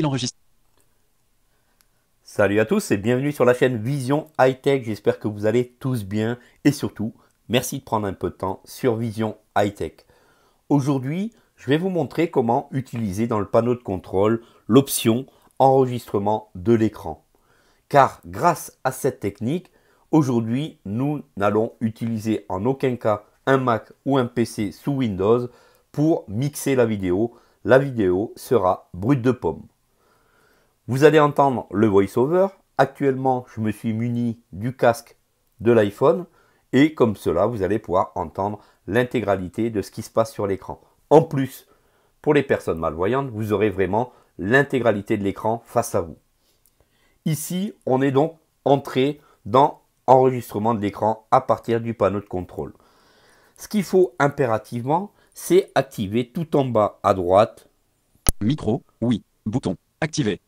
l'enregistrement. Salut à tous et bienvenue sur la chaîne Vision High Tech. J'espère que vous allez tous bien et surtout, merci de prendre un peu de temps sur Vision High Tech. Aujourd'hui, je vais vous montrer comment utiliser dans le panneau de contrôle l'option enregistrement de l'écran. Car grâce à cette technique, aujourd'hui, nous n'allons utiliser en aucun cas un Mac ou un PC sous Windows pour mixer la vidéo. La vidéo sera brute de pomme. Vous allez entendre le voiceover. Actuellement, je me suis muni du casque de l'iPhone et comme cela, vous allez pouvoir entendre l'intégralité de ce qui se passe sur l'écran. En plus, pour les personnes malvoyantes, vous aurez vraiment l'intégralité de l'écran face à vous. Ici, on est donc entré dans enregistrement de l'écran à partir du panneau de contrôle. Ce qu'il faut impérativement, c'est activer tout en bas à droite. Micro, oui, bouton, Activer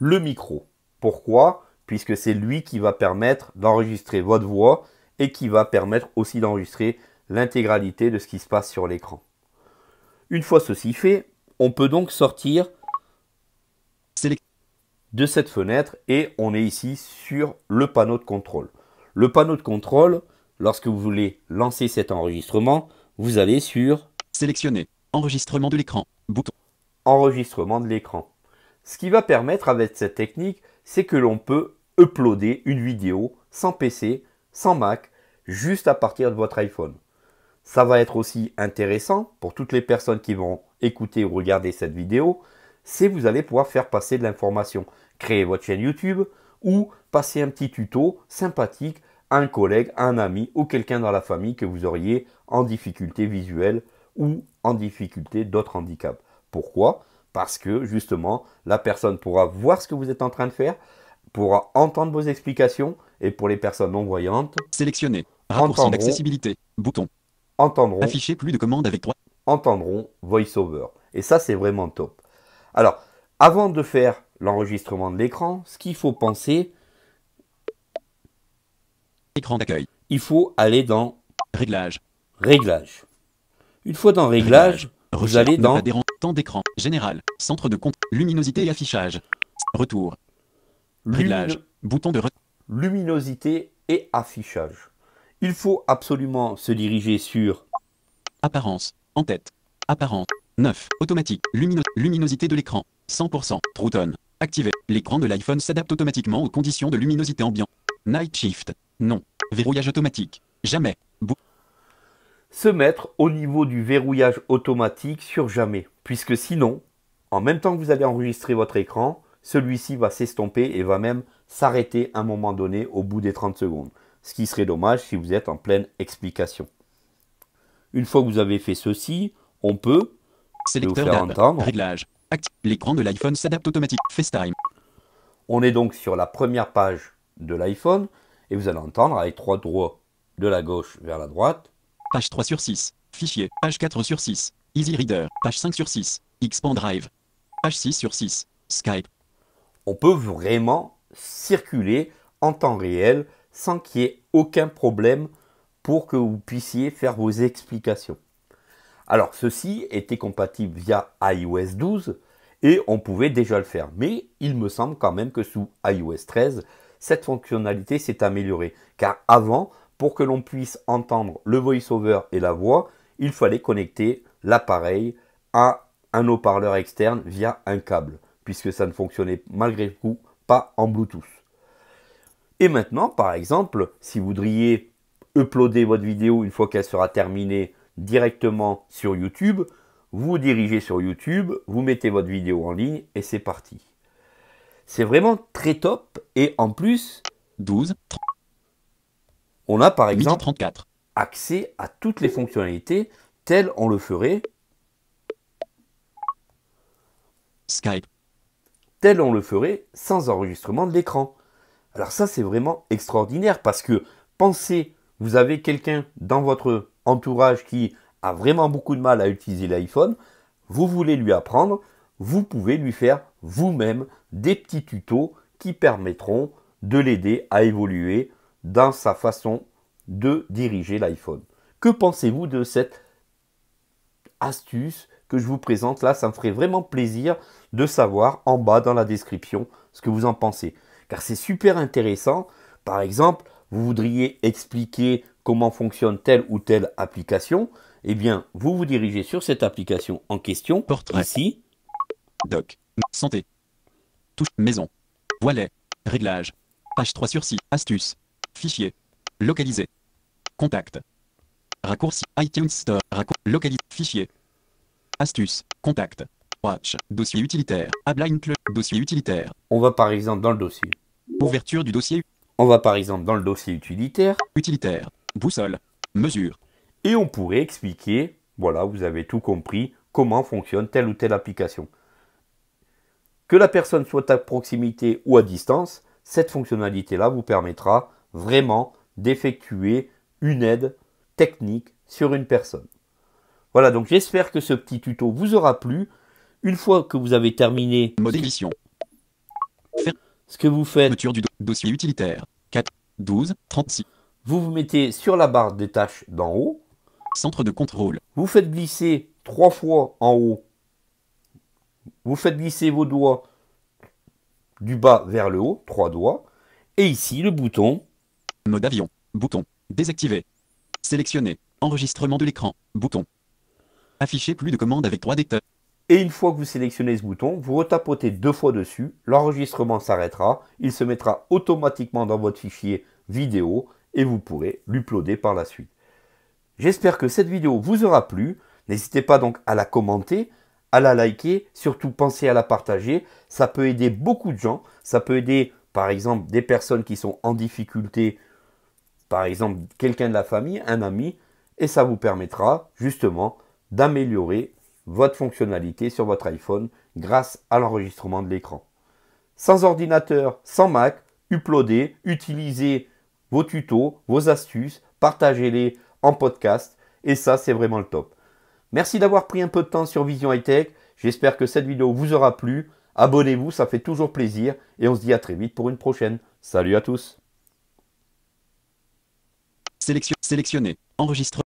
le micro. Pourquoi Puisque c'est lui qui va permettre d'enregistrer votre voix et qui va permettre aussi d'enregistrer l'intégralité de ce qui se passe sur l'écran. Une fois ceci fait, on peut donc sortir de cette fenêtre et on est ici sur le panneau de contrôle. Le panneau de contrôle, lorsque vous voulez lancer cet enregistrement, vous allez sur Sélectionner. Enregistrement de l'écran. Bouton. Enregistrement de l'écran. Ce qui va permettre avec cette technique, c'est que l'on peut uploader une vidéo sans PC, sans Mac, juste à partir de votre iPhone. Ça va être aussi intéressant pour toutes les personnes qui vont écouter ou regarder cette vidéo, c'est vous allez pouvoir faire passer de l'information, créer votre chaîne YouTube ou passer un petit tuto sympathique à un collègue, à un ami ou quelqu'un dans la famille que vous auriez en difficulté visuelle ou en difficulté d'autres handicaps. Pourquoi parce que justement, la personne pourra voir ce que vous êtes en train de faire, pourra entendre vos explications, et pour les personnes non-voyantes, sélectionner, raccourci d'accessibilité, bouton, entendront, afficher plus de commandes avec trois, entendront VoiceOver. Et ça, c'est vraiment top. Alors, avant de faire l'enregistrement de l'écran, ce qu'il faut penser, écran d'accueil, il faut aller dans Réglages. Réglages. Une fois dans Réglages, Réglage. Vous allez dans temps d'écran, général, centre de compte, luminosité et affichage. Retour. Réglage. Bouton de retour »,« luminosité et affichage. Il faut absolument se diriger sur apparence, en tête, apparence, 9, automatique, luminosité de l'écran, 100%, trouton Tone, activé. L'écran de l'iPhone s'adapte automatiquement aux conditions de luminosité ambiante. Night Shift, non. Verrouillage automatique, jamais. bouton se mettre au niveau du verrouillage automatique sur jamais. Puisque sinon, en même temps que vous allez enregistrer votre écran, celui-ci va s'estomper et va même s'arrêter à un moment donné au bout des 30 secondes. Ce qui serait dommage si vous êtes en pleine explication. Une fois que vous avez fait ceci, on peut sélectionner vous entendre. L'écran de l'iPhone s'adapte automatiquement. FaceTime. On est donc sur la première page de l'iPhone et vous allez entendre avec trois droits de la gauche vers la droite page 3 sur 6, fichier, page 4 sur 6, Easy Reader, page 5 sur 6, Xpand Drive, page 6 sur 6, Skype. On peut vraiment circuler en temps réel sans qu'il y ait aucun problème pour que vous puissiez faire vos explications. Alors ceci était compatible via iOS 12 et on pouvait déjà le faire, mais il me semble quand même que sous iOS 13, cette fonctionnalité s'est améliorée, car avant, pour que l'on puisse entendre le voice-over et la voix, il fallait connecter l'appareil à un haut-parleur externe via un câble, puisque ça ne fonctionnait malgré tout pas en Bluetooth. Et maintenant, par exemple, si vous voudriez uploader votre vidéo une fois qu'elle sera terminée directement sur YouTube, vous dirigez sur YouTube, vous mettez votre vidéo en ligne et c'est parti. C'est vraiment très top et en plus... 12, on a par exemple accès à toutes les fonctionnalités telles on le ferait. Skype. Tel on le ferait sans enregistrement de l'écran. Alors ça c'est vraiment extraordinaire parce que pensez, vous avez quelqu'un dans votre entourage qui a vraiment beaucoup de mal à utiliser l'iPhone, vous voulez lui apprendre, vous pouvez lui faire vous-même des petits tutos qui permettront de l'aider à évoluer dans sa façon de diriger l'iPhone. Que pensez-vous de cette astuce que je vous présente là Ça me ferait vraiment plaisir de savoir en bas dans la description ce que vous en pensez. Car c'est super intéressant. Par exemple, vous voudriez expliquer comment fonctionne telle ou telle application. Eh bien, vous vous dirigez sur cette application en question. Portrait. Ici. Doc. Santé. Touche. Maison. Voilà. Réglage. Page 3 sur 6. Astuce. Fichier. Localiser. Contact. Raccourci. iTunes Store. Raccourci. Localiser. Fichier. Astuce. Contact. Watch. Dossier utilitaire. Abline Dossier utilitaire. On va par exemple dans le dossier. Ouverture du dossier. On va par exemple dans le dossier utilitaire. Utilitaire. Boussole. Mesure. Et on pourrait expliquer, voilà, vous avez tout compris, comment fonctionne telle ou telle application. Que la personne soit à proximité ou à distance, cette fonctionnalité-là vous permettra vraiment d'effectuer une aide technique sur une personne. Voilà, donc j'espère que ce petit tuto vous aura plu. Une fois que vous avez terminé ce que vous faites, du dossier utilitaire Vous vous mettez sur la barre des tâches d'en haut. Centre de contrôle. Vous faites glisser trois fois en haut. Vous faites glisser vos doigts du bas vers le haut, trois doigts. Et ici, le bouton Mode avion. Bouton. Désactiver. Sélectionner. Enregistrement de l'écran. Bouton. Afficher plus de commandes avec trois détails Et une fois que vous sélectionnez ce bouton, vous retapotez deux fois dessus, l'enregistrement s'arrêtera, il se mettra automatiquement dans votre fichier vidéo et vous pourrez l'uploader par la suite. J'espère que cette vidéo vous aura plu. N'hésitez pas donc à la commenter, à la liker, surtout pensez à la partager. Ça peut aider beaucoup de gens. Ça peut aider par exemple des personnes qui sont en difficulté par exemple quelqu'un de la famille, un ami, et ça vous permettra justement d'améliorer votre fonctionnalité sur votre iPhone grâce à l'enregistrement de l'écran. Sans ordinateur, sans Mac, uploader, utilisez vos tutos, vos astuces, partagez-les en podcast et ça c'est vraiment le top. Merci d'avoir pris un peu de temps sur Vision Tech. J'espère que cette vidéo vous aura plu. Abonnez-vous, ça fait toujours plaisir et on se dit à très vite pour une prochaine. Salut à tous Sélection, sélectionner, enregistrer,